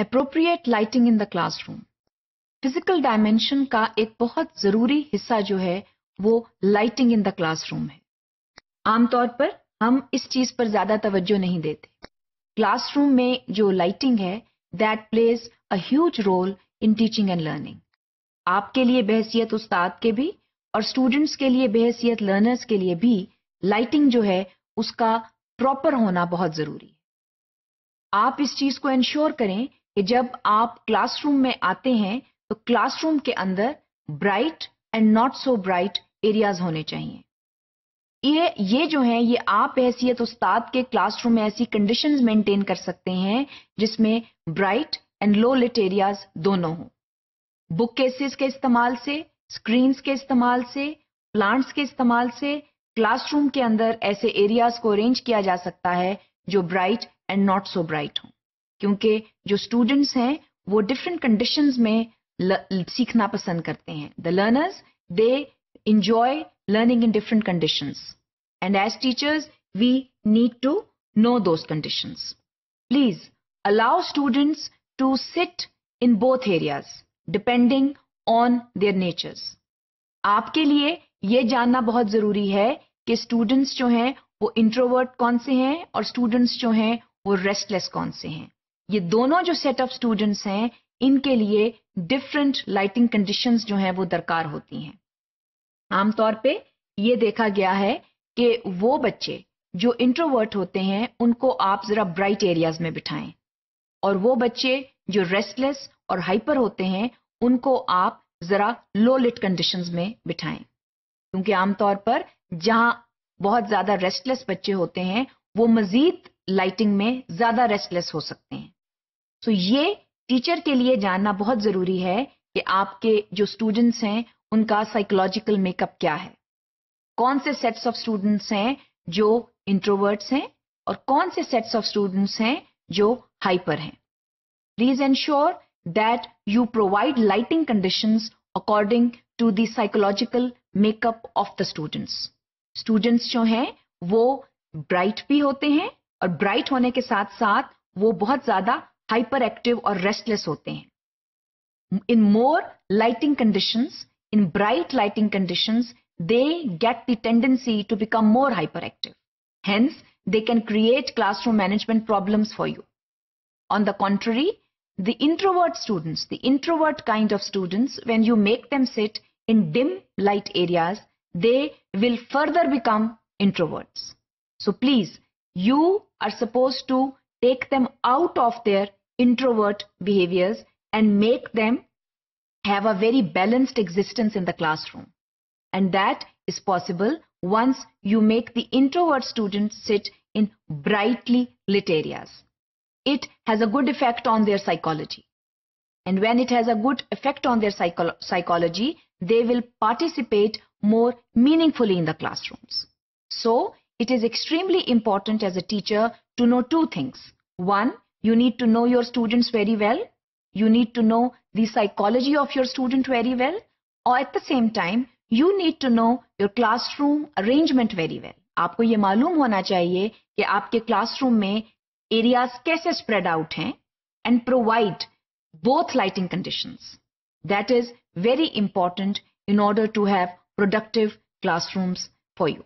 Appropriate lighting in the classroom physical dimension का एक बहुत ज़रूरी हिस्सा जो है वो लाइटिंग इन द क्लासरूम है आमतौर पर हम इस चीज़ पर ज़्यादा तवज्जो नहीं देते क्लासरूम में जो लाइटिंग है that plays a huge role in teaching and learning आपके लिए बहसीत उस्ताद के भी और स्टूडेंट्स के लिए बहसीत लर्नर्स के लिए भी लाइटिंग जो है उसका प्रॉपर होना बहुत ज़रूरी है आप इस चीज़ को इंश्योर करें कि जब आप क्लासरूम में आते हैं तो क्लासरूम के अंदर bright and not so bright areas होने चाहिए ये ये जो है ये आप हैसियत उस्ताद के क्लासरूम में ऐसी कंडीशंस मेंटेन कर सकते हैं जिसमें bright and low lit areas दोनों हों बुक केसेस के इस्तेमाल से स्क्रीन्स के इस्तेमाल से प्लांट्स के इस्तेमाल से क्लासरूम के अंदर ऐसे एरियाज को अरेंज किया जा सकता है जो bright and not so bright हों क्योंकि जो स्टूडेंट्स हैं वो डिफरेंट कंडीशन में सीखना पसंद करते हैं the learners they enjoy learning in different conditions and as teachers we need to know those condition please allow students to sit in both areas depending on their natures आपके लिए ये जानना बहुत ज़रूरी है कि स्टूडेंट्स जो हैं वो इंट्रोवर्ट कौन से हैं और स्टूडेंट्स जो हैं वो रेस्टलेस कौन से हैं ये दोनों जो सेट ऑफ स्टूडेंट्स हैं इनके लिए डिफरेंट लाइटिंग कंडीशंस जो हैं वो दरकार होती हैं आमतौर पे ये देखा गया है कि वो बच्चे जो इंट्रोवर्ट होते हैं उनको आप ज़रा ब्राइट एरियाज में बिठाएं और वो बच्चे जो रेस्टलेस और हाइपर होते हैं उनको आप ज़रा लो लिट कंडीशन में बिठाएं क्योंकि आमतौर पर जहाँ बहुत ज़्यादा रेस्टलेस बच्चे होते हैं वो मज़ीद लाइटिंग में ज़्यादा रेस्टलेस हो सकते हैं सो तो ये टीचर के लिए जानना बहुत ज़रूरी है कि आपके जो स्टूडेंट्स हैं उनका साइकोलॉजिकल मेकअप क्या है कौन से सेट्स ऑफ स्टूडेंट्स हैं जो इंट्रोवर्ट्स हैं और कौन से सेट्स ऑफ स्टूडेंट्स हैं जो हाइपर हैं please ensure that you provide lighting condition according to the psychological makeup of the students students जो हैं वो ब्राइट भी होते हैं और ब्राइट होने के साथ साथ वो बहुत ज्यादा Hyperactive or restless. Restless in more lighting conditions, in bright lighting conditions, they get the tendency to become more hyperactive hence they can create classroom management problems for you on the contrary the introvert students the introvert kind of students when you make them sit in dim light areas they will further become introverts so please you are supposed to take them out of their introvert behaviors and make them have a very balanced existence in the classroom. And that is possible once you make the introvert students sit in brightly lit areas. It has a good effect on their psychology. And when it has a good effect on their psycho psychology, they will participate more meaningfully in the classrooms. So it is extremely important as a teacher to know two things. One, you need to know your students very well. You need to know the psychology of your student very well. Or at the same time, you need to know your classroom arrangement very well. आपको ये मालूम होना चाहिए कि आपके classroom में areas कैसे spread out हैं and provide both lighting conditions. That is very important in order to have productive classrooms for you.